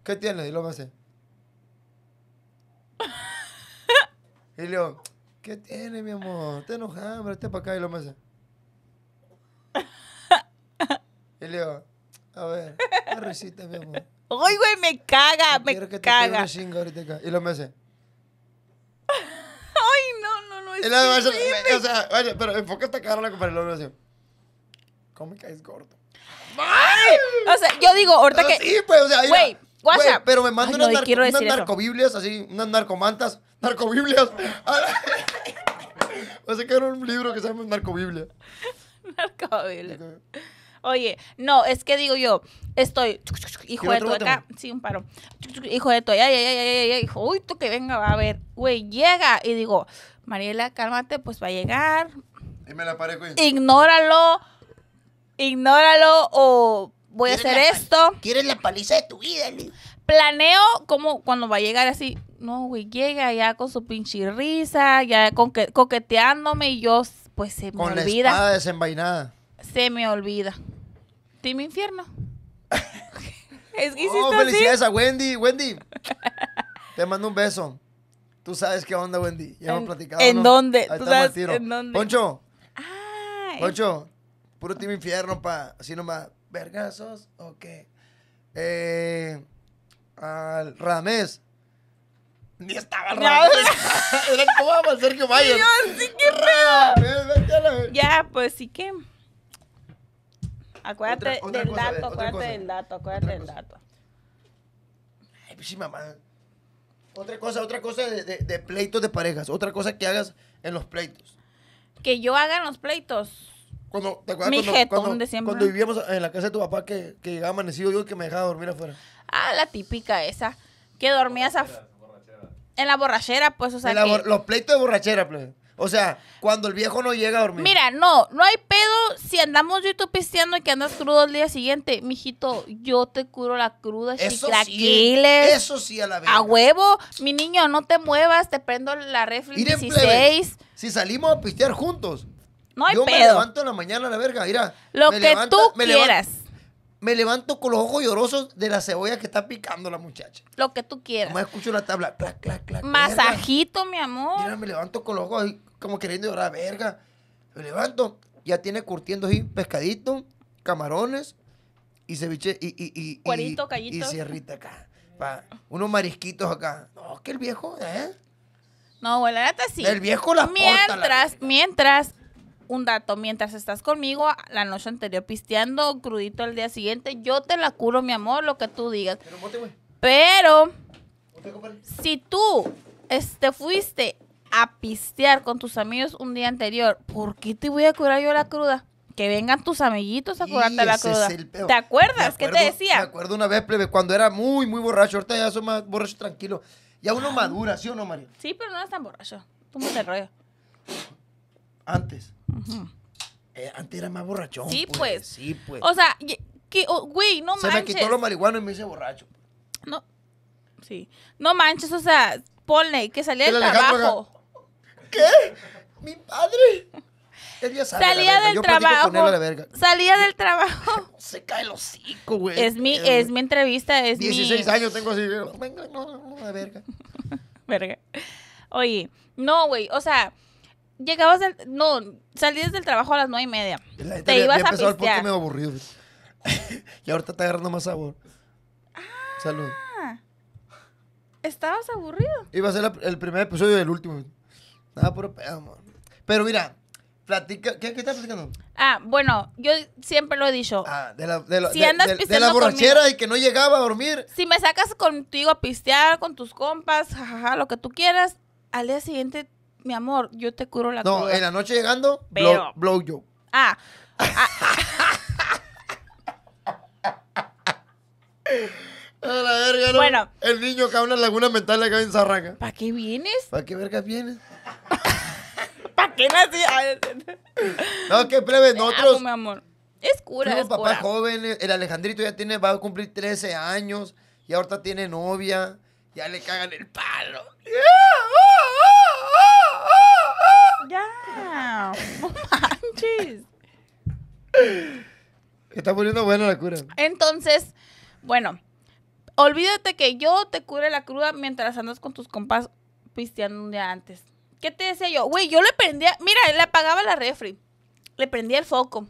¿Qué tienes? Y lo hace. y le ¿qué tiene, mi amor? Te enojas, pero este para acá y lo me hace. Y le digo, a ver, una risita, mi amor. Ay, güey, me caga, me Quiero que caga. ahorita acá. Y lo me hace. Ay, no, no, no. Es o sea, oye pero enfócate cara la para el me hace. ¿Cómo me caes gordo? ¡Ay! O sea, yo digo, ahorita que. Sí, pues, o sea, güey. WhatsApp pero me manda unas, narco, unas narcobiblias, así, unas narcomantas, narcobiblias. sea, que era un libro que se llama Narcobiblia. Oye, no, es que digo yo, estoy, hijo de tu acá, sí, un paro, hijo de tu, ay, ay, ay, ay, ay, uy, tú que venga, va a ver, güey, llega, y digo, Mariela, cálmate, pues va a llegar. Ignóralo, ignóralo, o voy a hacer esto. ¿Quieres la paliza de tu vida, Planeo como cuando va a llegar así, no, güey, llega ya con su pinche risa, ya con coqueteándome y yo pues se me olvida. desenvainada. Se me olvida. Team Infierno. es que oh, felicidades a Wendy. Wendy, te mando un beso. Tú sabes qué onda, Wendy. Ya hemos platicado. ¿En dónde? Ahí ¿Tú sabes en dónde? Poncho. Ah, Poncho, puro Team Infierno, pa. Así nomás. Vergazos, ok. Eh, al Ramés. Ni estaba Ramés. Era como a Sergio Mayer. Dios, sí ya, pues sí que. Acuérdate del dato, acuérdate del dato, acuérdate del dato. Ay, pues sí, mamá. Otra cosa, otra cosa de, de, pleitos de parejas. Otra cosa que hagas en los pleitos. Que yo haga en los pleitos. Cuando, ¿te acuerdas Mi jetón de siempre. Cuando vivíamos en la casa de tu papá que, que llegaba amanecido yo que me dejaba dormir afuera. Ah, la típica esa. Que dormías afuera. En la borrachera, pues, o sea. En la que... Los pleitos de borrachera, pues. O sea, cuando el viejo no llega a dormir. Mira, no, no hay pedo si andamos yo y tú pisteando y que andas crudo el día siguiente. Mijito, yo te curo la cruda, eso sí, Eso sí, a huevo, mi niño, no te muevas, te prendo la refri 16. si salimos a pistear juntos. No hay yo me levanto en la mañana a la verga, mira. Lo que tú quieras me levanto con los ojos llorosos de la cebolla que está picando la muchacha. Lo que tú quieras. No escucho la tabla. Masajito, mi amor. Mira, me levanto con los ojos como queriendo llorar, verga. Me levanto. Ya tiene curtiendo ahí pescadito, camarones y ceviche. Y, y, y, y y, y acá. unos marisquitos acá. No, que el viejo, ¿eh? No, y la y y El viejo las Mientras, porta, la mientras un dato, mientras estás conmigo la noche anterior pisteando, crudito al día siguiente, yo te la curo, mi amor, lo que tú digas. Pero, si tú este, fuiste a pistear con tus amigos un día anterior, ¿por qué te voy a curar yo la cruda? Que vengan tus amiguitos a curarte la cruda. ¿Te acuerdas? ¿Qué te decía? Me acuerdo una vez, plebe, cuando era muy, muy borracho. Ahorita ya soy más borracho tranquilo. Ya uno madura, ¿sí o no, Mario? Sí, pero no es tan borracho. Tú me rollo antes. Eh, antes era más borrachón. Sí, pues. pues. Sí, pues. O sea, que, oh, güey, no manches. Se me quitó los marihuanos y me hice borracho. No. Sí. No manches, o sea, ponle que salía del trabajo. ¿Qué? ¿Mi padre? Él ya sabe, salía, del trabajo, salía del trabajo. Se cae el hocico, güey. Es mi, eh, es mi entrevista, es 16 años tengo así. Venga, no, no, no, verga. verga. Oye, no, güey, o sea, llegabas, del, no, salías del trabajo a las nueve y media. te ibas a empezó pistear. el medio aburrido. y ahorita está agarrando más sabor. Ah, Salud. Estabas aburrido. Iba a ser el primer episodio del último. Nada, puro pedo, amor. Pero mira, platica, ¿qué, estás platicando? Ah, bueno, yo siempre lo he dicho. Ah, de la, de la, de, la borrachera y que no llegaba a dormir. Si me sacas contigo a pistear, con tus compas, jajaja, lo que tú quieras, al día siguiente mi amor, yo te curo la no, No, en la noche llegando, blow, yo. Ah. A la verga, ¿no? Bueno. El niño cae en la laguna mental acá en zarraga. ¿Para qué vienes? ¿Para qué verga vienes? ¿Para qué nací? no, que plebe, nosotros. Amo, mi amor. Es cura, es papá joven, el Alejandrito ya tiene, va a cumplir 13 años y ahorita tiene novia. Ya le cagan el palo. Ah, ah, ah. Ya. manches. Está poniendo buena la cura. Entonces, bueno, olvídate que yo te cure la cruda mientras andas con tus compas pisteando un día antes. ¿Qué te decía yo? Güey, yo le prendía, mira, le apagaba la refri. Le prendía el foco.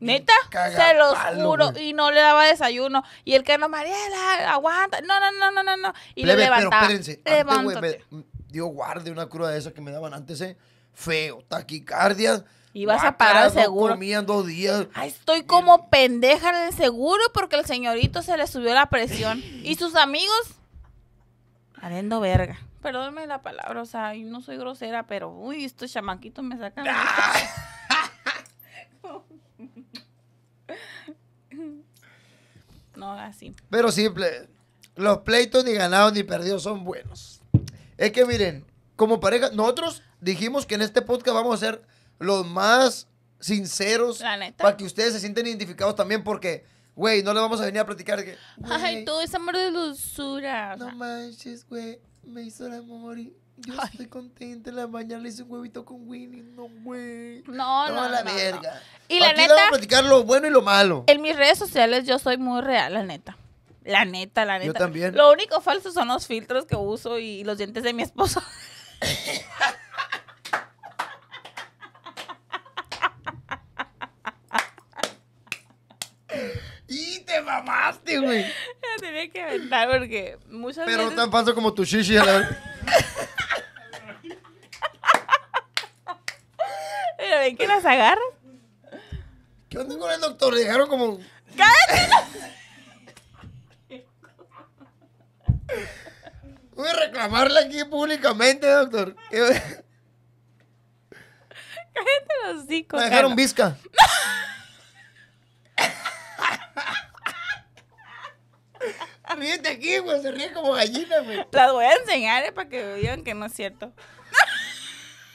Neta, se los juro. Y no le daba desayuno. Y el que no, Mariela, aguanta. No, no, no, no, no, Y le levantaba. Pero espérense, guarde una cruda de esas que me daban antes, ¿eh? feo, taquicardia. Y vas a pagar el seguro. en dos días. estoy como pendeja en el seguro porque el señorito se le subió la presión. ¿Y sus amigos? Arendo verga. Perdónme la palabra, o sea, no soy grosera, pero uy, estos chamaquitos me sacan. no, así. Pero simple, los pleitos ni ganados ni perdidos son buenos. Es que miren, como pareja, nosotros dijimos que en este podcast vamos a ser los más sinceros La neta. para que ustedes se sienten identificados también porque güey, no le vamos a venir a platicar que ay, todo es amor de dulzura. No manches, güey, me hizo la mori. Yo estoy contenta la mañana le hice un huevito con Winnie, no güey. No, no, no la verga. Y la neta, vamos a platicar lo bueno y lo malo. En mis redes sociales yo soy muy real, la neta. La neta, la neta. Yo también. Lo único falso son los filtros que uso y los dientes de mi esposo. tenía que aventar porque Pero no tan falso como tu shishi. A la... Pero ven que las agarra ¿Qué onda con el doctor? Le dejaron como... ¡Cállate! Voy a reclamarle aquí públicamente, doctor. Cállate los Me dejaron visca. ríete aquí, güey. Se ríe como gallina, güey. Las voy a enseñar eh, para que vean que no es cierto.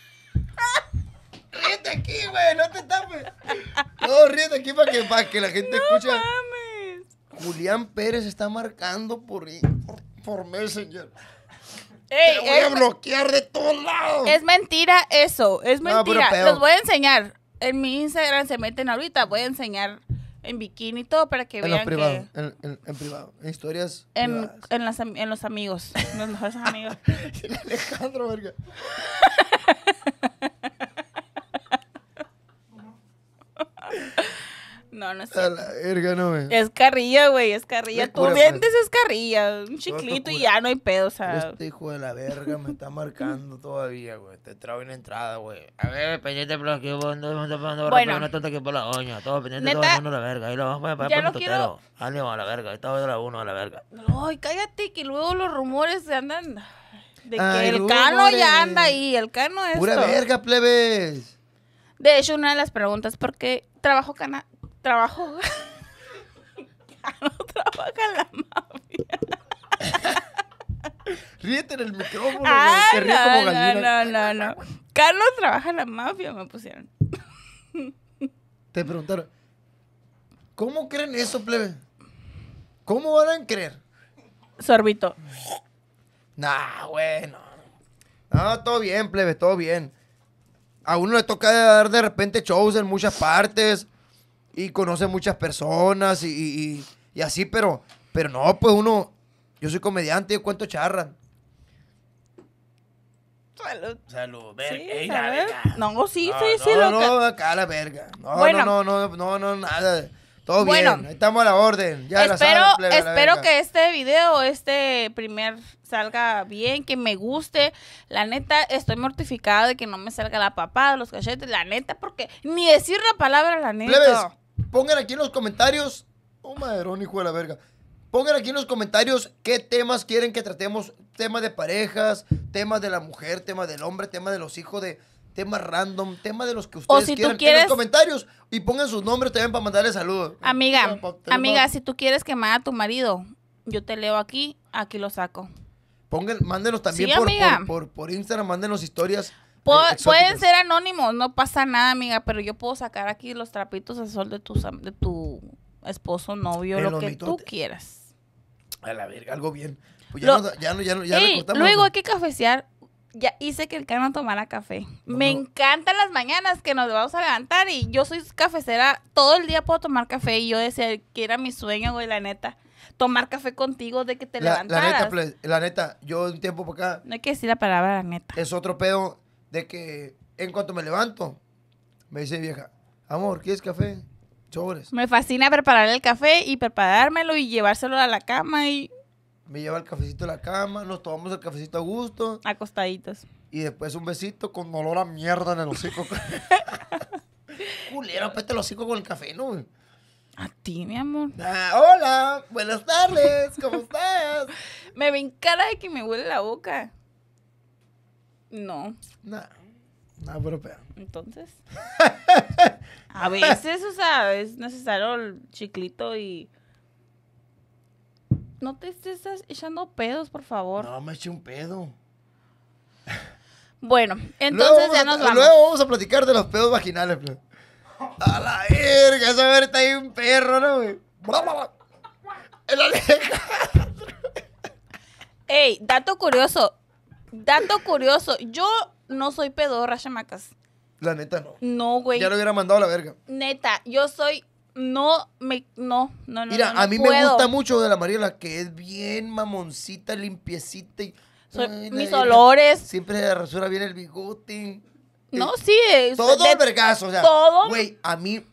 ríete aquí, güey. No te tapes. No, ríete aquí para que, para que la gente no escuche. Mames. Julián Pérez está marcando por, por, señor. Messenger. Ey, Te voy a bloquear de todos lados. Es mentira eso, es mentira. Los voy a enseñar. En mi Instagram se meten ahorita, voy a enseñar en bikini y todo para que vean que... En, en, en, privado, en historias en, en, las, en los amigos, en los mejores amigos. Alejandro, verga. No, no es A la verga, no, güey. Es carrilla, güey, es carrilla. Tú vendes es carrilla, un este chiclito y ya no hay pedo, o sea. Este hijo de la verga me está marcando todavía, güey. Te traba una entrada, güey. A ver, pendiente por aquí, no bueno. No tanto que por la oña. Todo pendiente, todo el mundo la verga. Ahí lo vamos a poner por el totero. Ánimo a la verga, ahí está la uno a la verga. No, cállate que luego los rumores se andan... De que el cano ya anda ahí, el cano es. Pura verga, plebes. De hecho, una de las preguntas, ¿por qué trabajo cana Trabajo. Carlos trabaja en la mafia. Ríete en el micrófono, ah, no, No, no, no, Carlos trabaja en la mafia, me pusieron. Te preguntaron, ¿cómo creen eso, plebe? ¿Cómo van a creer? Sorbito. Nah, bueno. No, todo bien, plebe, todo bien. A uno le toca dar de repente shows en muchas partes y conoce muchas personas y, y, así, pero, pero no, pues uno, yo soy comediante, yo cuento charras. Salud. Salud, No, sí, no, sí, sí. No, lo no, que... verga. bueno. no, no, no, no, no, nada. Todo bueno, bien, estamos a la orden. Ya espero espero que este video, este primer, salga bien, que me guste. La neta, estoy mortificada de que no me salga la papada, los cachetes, la neta, porque ni decir la palabra, la neta. pongan aquí en los comentarios. Oh, maderón, hijo de la verga. Pongan aquí en los comentarios qué temas quieren que tratemos. Temas de parejas, temas de la mujer, temas del hombre, temas de los hijos, de, tema random, tema de los que ustedes quieran en los comentarios y pongan sus nombres también para mandarle saludos. Amiga, amiga, si tú quieres quemar a tu marido, yo te leo aquí, aquí lo saco. mándenos también por, por, por, Instagram, mándenos historias. Eh, pueden ser anónimos, no pasa nada, amiga, pero yo puedo sacar aquí los trapitos al sol de tu, de tu esposo, novio, lo que tú quieras. A la verga, algo bien. Pues ya, no, ya, no, ya, no, Luego hay que cafecear ya hice que el Cano tomara café. Me encantan las mañanas que nos vamos a levantar y yo soy cafecera, todo el día puedo tomar café y yo decía que era mi sueño, güey, la neta. Tomar café contigo de que te la, levantaras. Pues, la neta, yo un tiempo por acá. No hay que decir la palabra la neta. Es otro pedo de que en cuanto me levanto, me dice vieja, amor, ¿quieres café? Chores. Me fascina preparar el café y preparármelo y llevárselo a la cama y me lleva el cafecito a la cama, nos tomamos el cafecito a gusto. Acostaditos. Y después un besito con olor a mierda en el hocico. Culero, apete el hocico con el café, ¿no? A ti, mi amor. Ah, hola, buenas tardes, ¿cómo estás? me ven cara de que me huele la boca. No. Nada, nada, pero peor. Entonces. a veces, o sea, es necesario el chiclito y no te estés echando pedos, por favor. No, me eché un pedo. Bueno, entonces ya nos vamos. Luego vamos a platicar de los pedos vaginales, bro. A la verga, esa verga está ahí un perro, ¿no, güey? El leja. Ey, dato curioso. Dato curioso. Yo no soy pedorra, Macas. La neta no. No, güey. Ya lo hubiera mandado a la verga. Neta, yo soy no no no no mira a mí me gusta mucho de la Mariela que es bien mamoncita limpiecita y mis olores siempre se bien el bigote no sí es, todo el o todo güey a mí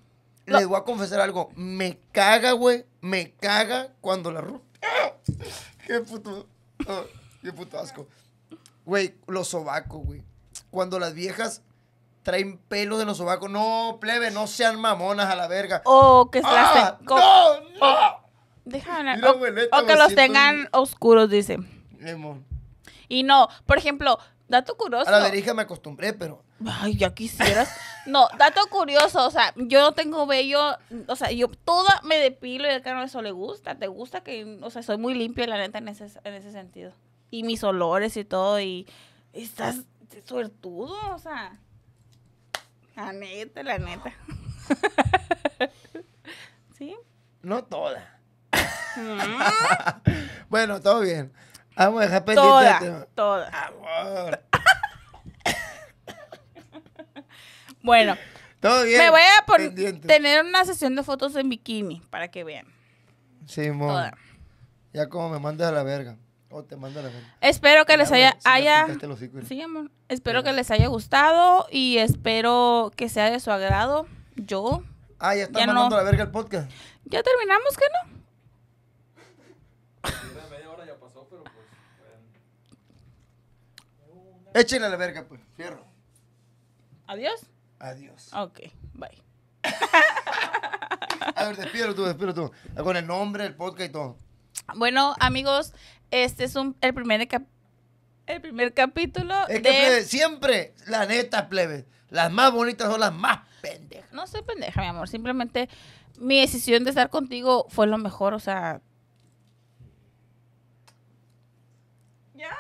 le les voy a confesar algo me caga güey me caga cuando la qué puto qué puto asco güey los sobacos güey cuando las viejas traen pelo de los sobacos. No, plebe, no sean mamonas a la verga. O que se las ah, ¡No, no! O, que los tengan oscuros, dice. Y no, por ejemplo, dato curioso. A la verija me acostumbré, pero. Ay, ya quisieras. no, dato curioso, o sea, yo no tengo vello, o sea, yo todo me depilo y el carro eso le gusta, te gusta que, o sea, soy muy limpio, la neta, en ese, en ese sentido. Y mis olores y todo, y estás suertudo, o sea. La neta, la neta. ¿Sí? No toda. Mm. bueno, todo bien. Vamos a dejar pendiente. Toda, toda. Amor. bueno. Todo bien. Me voy a por tener una sesión de fotos en bikini para que vean. Sí, amor. Toda. Ya como me mandas a la verga. O te mando la Espero que les haya. haya... Espero que les haya gustado y espero que sea de su agrado. Yo. Ah, ya está mandando la verga el podcast. Ya terminamos, que no? Échenle a Échenle la verga, pues. Fierro. Adiós. Adiós. Ok, bye. A ver, despídelo tú, despídelo tú. Con el nombre, el podcast y todo. Bueno, amigos, este es un, el, primer el primer capítulo. Es siempre, la neta, plebe, las más bonitas son las más pendejas. No soy pendeja, mi amor. Simplemente mi decisión de estar contigo fue lo mejor, o sea. Ya,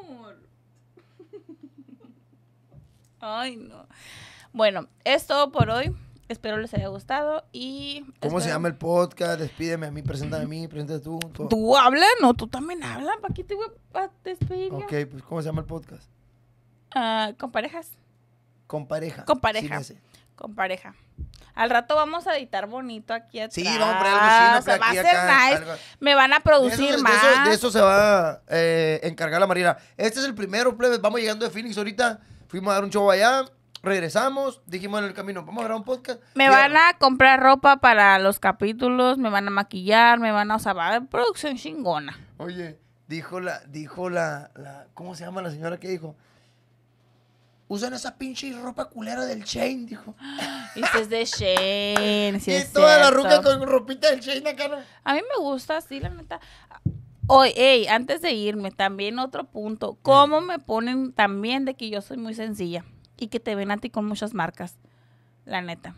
amor. Ay, no. Bueno, es todo por hoy. Espero les haya gustado y... ¿Cómo se llama el podcast? Despídeme a mí, preséntame a mí, preséntate tú. ¿Tú hablas? No, tú también hablas. ¿Para qué te voy a despedir? Ok, pues ¿cómo se llama el podcast? Ah, con parejas. Con pareja. Con pareja. con pareja. Al rato vamos a editar bonito aquí atrás. Sí, vamos a poner algo Se a hacer acá, Me van a producir más. De eso, se va a eh, encargar la Marina. Este es el primero, plebe. Vamos llegando de Phoenix ahorita. Fuimos a dar un show allá regresamos, dijimos en el camino, vamos a grabar un podcast. Me van a comprar ropa para los capítulos, me van a maquillar, me van a, usar va producción chingona. Oye, dijo la, dijo la, la, ¿cómo se llama la señora que dijo? Usan esa pinche ropa culera del Shane, dijo. Y si es de Shane, y toda la ruca con ropita del chain acá. A mí me gusta, sí, la neta. Oye, hey, antes de irme, también otro punto. ¿Cómo me ponen también de que yo soy muy sencilla? y que te ven a ti con muchas marcas. La neta.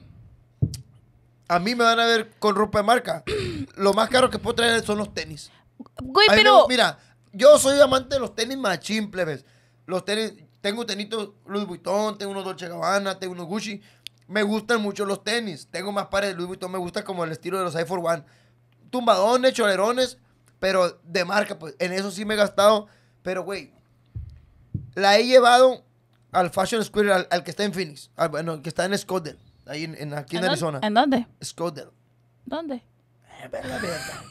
A mí me van a ver con ropa de marca. Lo más caro que puedo traer son los tenis. Güey, pero. mira, yo soy amante de los tenis machín, plebes. Los tenis. Tengo tenitos Louis Vuitton, tengo unos Dolce Gabbana, tengo unos Gucci. Me gustan mucho los tenis. Tengo más pares de Louis Vuitton. Me gusta como el estilo de los Air Force One. Tumbadones, cholerones, pero de marca. Pues en eso sí me he gastado. Pero, güey, la he llevado al Fashion Square, al, que está en Phoenix. Al, ah, bueno, que está en Scottsdale. Ahí en, en aquí en, Arizona. ¿En dónde? Scottsdale. ¿Dónde? Eh, verga,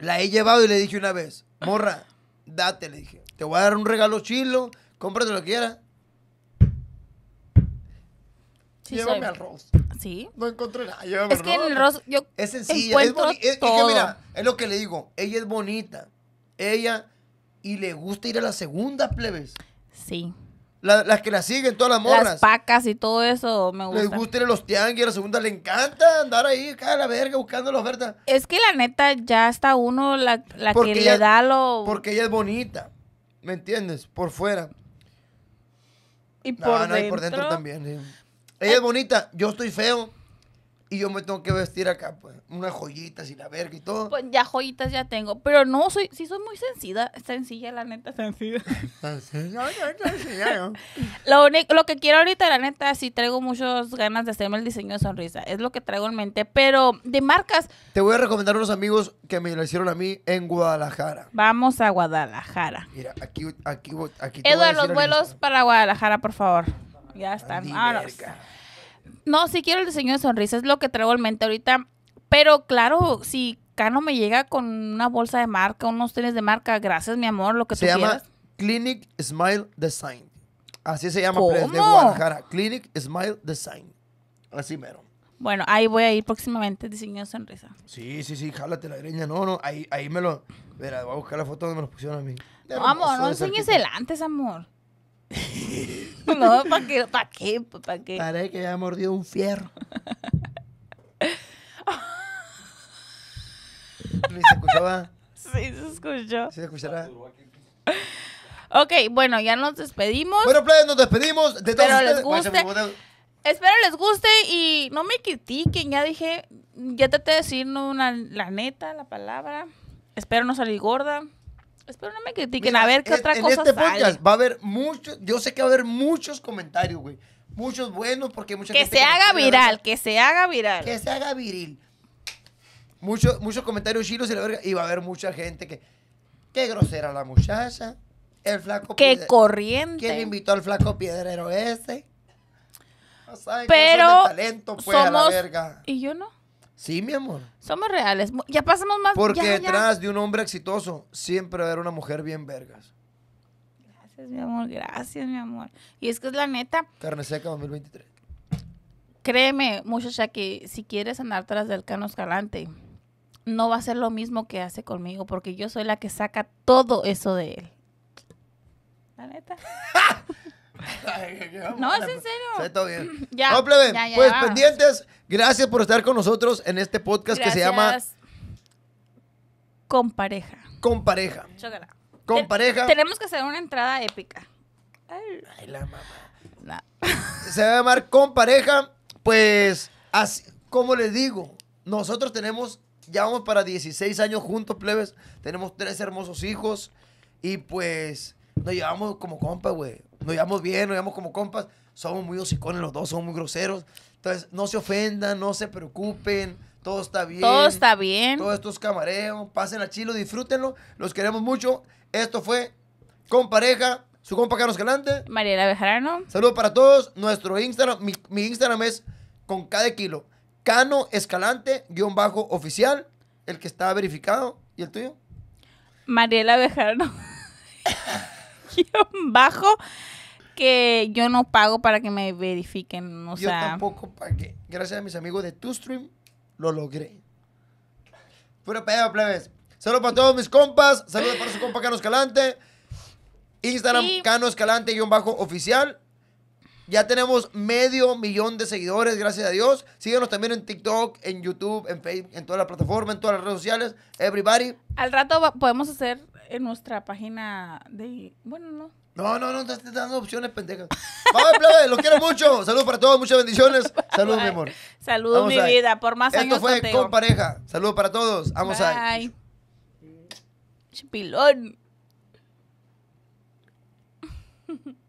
La he llevado y le dije una vez, morra, date, le dije. Te voy a dar un regalo chilo, cómprate lo que quieras. Sí, llévame al Ross. Sí. No encontré nada. Llévame es que el Ross, yo. Es sencilla, es bonita. Es, que mira, es lo que le digo. Ella es bonita. Ella. Y le gusta ir a la segunda, plebes. Sí las que la siguen, todas las morras. Las pacas y todo eso me gusta. Les gustan los tianguis, a la segunda le encanta andar ahí, cada la verga, buscando la oferta. Es que la neta, ya está uno la, la que le da lo... Porque ella es bonita, ¿me entiendes? Por fuera. Y por dentro. y por dentro también. Ella es eh, bonita, yo estoy feo y yo me tengo que vestir acá, pues, unas joyitas y la verga y todo. Pues ya joyitas ya tengo, pero no, soy, sí soy muy sencilla, sencilla, la neta, sencilla. sencilla, lo, único, lo que quiero ahorita, la neta, sí traigo muchas ganas de hacerme el diseño de sonrisa, es lo que traigo en mente, pero de marcas... Te voy a recomendar unos amigos que me lo hicieron a mí en Guadalajara. Vamos a Guadalajara. Mira, aquí, aquí, Eduardo, los vuelos para Guadalajara, por favor. Ya están, Andy, no, sí quiero el diseño de sonrisa, es lo que traigo en mente ahorita. Pero claro, si Cano me llega con una bolsa de marca, unos tenis de marca, gracias, mi amor, lo que se llama Clinic Smile Design. Así se llama ¿Cómo? de Guadalajara. Clinic Smile Design. Así mero. Bueno, ahí voy a ir próximamente, diseño de sonrisa. Sí, sí, sí, jálate la greña. No, no, ahí, ahí me lo. Espera, voy a buscar la foto donde me lo pusieron a mí. No, amor, no enseñes el antes, amor. No, ¿para qué? ¿Para qué? pa qué? Parece que ya mordido un fierro. ¿Se escuchaba? Sí, se escuchó. ¿Sí se escuchará? Ok, bueno, ya nos despedimos. Bueno, pues nos despedimos de todos Espero les guste. Espero les guste y no me critiquen. Ya dije, ya traté de decir la neta, la palabra. Espero no salir gorda. Espero no me critiquen. a ver qué otra cosa. En este va a haber muchos. Yo sé que va a haber muchos comentarios, güey. Muchos buenos, porque mucha que gente. Se que se haga viral, que se haga viral. Que se haga viril. Muchos muchos comentarios chilos y la verga. Y va a haber mucha gente que. Qué grosera la muchacha. El flaco. Qué corriente. ¿Quién invitó al flaco piedrero ese? No saben Pero. Talento, pues, a la verga. Y yo no. Sí, mi amor. Somos reales. Ya pasamos más. Porque detrás de un hombre exitoso siempre va a haber una mujer bien vergas. Gracias, mi amor. Gracias, mi amor. Y es que es la neta. Carne seca 2023. Créeme, muchacha, que si quieres andar tras del cano escalante, no va a ser lo mismo que hace conmigo, porque yo soy la que saca todo eso de él. La neta. no, es en pues. serio. todo bien. Ya, no, plebe, pues pendientes, gracias por estar con nosotros en este podcast que se llama... Con pareja. Con pareja. Chócala. Con pareja. Tenemos que hacer una entrada épica. Ay, la mamá. Se va a llamar con pareja, pues, así, como les digo, nosotros tenemos, ya vamos para 16 años juntos, plebes, tenemos tres hermosos hijos y pues nos llevamos como compas, güey. Nos llevamos bien, nos llevamos como compas. Somos muy hocicones los dos, somos muy groseros. Entonces, no se ofendan, no se preocupen. Todo está bien. Todo está bien. Todos estos camareos. Pasen a chilo, disfrútenlo. Los queremos mucho. Esto fue con pareja. Su compa Cano Escalante, Mariela Bejarano. Saludos para todos. Nuestro Instagram, mi, Instagram es con cada kilo. Cano Escalante, guión bajo oficial, el que está verificado. ¿Y el tuyo? Mariela Bejarano. guión bajo que yo no pago para que me verifiquen. O yo sea... tampoco pagué. Gracias a mis amigos de TuStream lo logré. Puro pedo, plebes. Saludos para todos mis compas. Saludos para su compa Cano Escalante. Instagram Cano Escalante bajo oficial. Ya tenemos medio millón de seguidores, gracias a Dios. Síguenos también en TikTok, en YouTube, en Facebook, en todas las plataformas, en todas las redes sociales. Everybody. Al rato podemos hacer en nuestra página de... Bueno, no. No, no, no, te estás dando opciones, pendejas. Vamos, plebe, los quiero mucho. Saludos para todos, muchas bendiciones. Saludos, mi amor. Saludos, mi vida, por más Esto años fue con pareja. Saludos para todos. Vamos Bye. a... Pilón.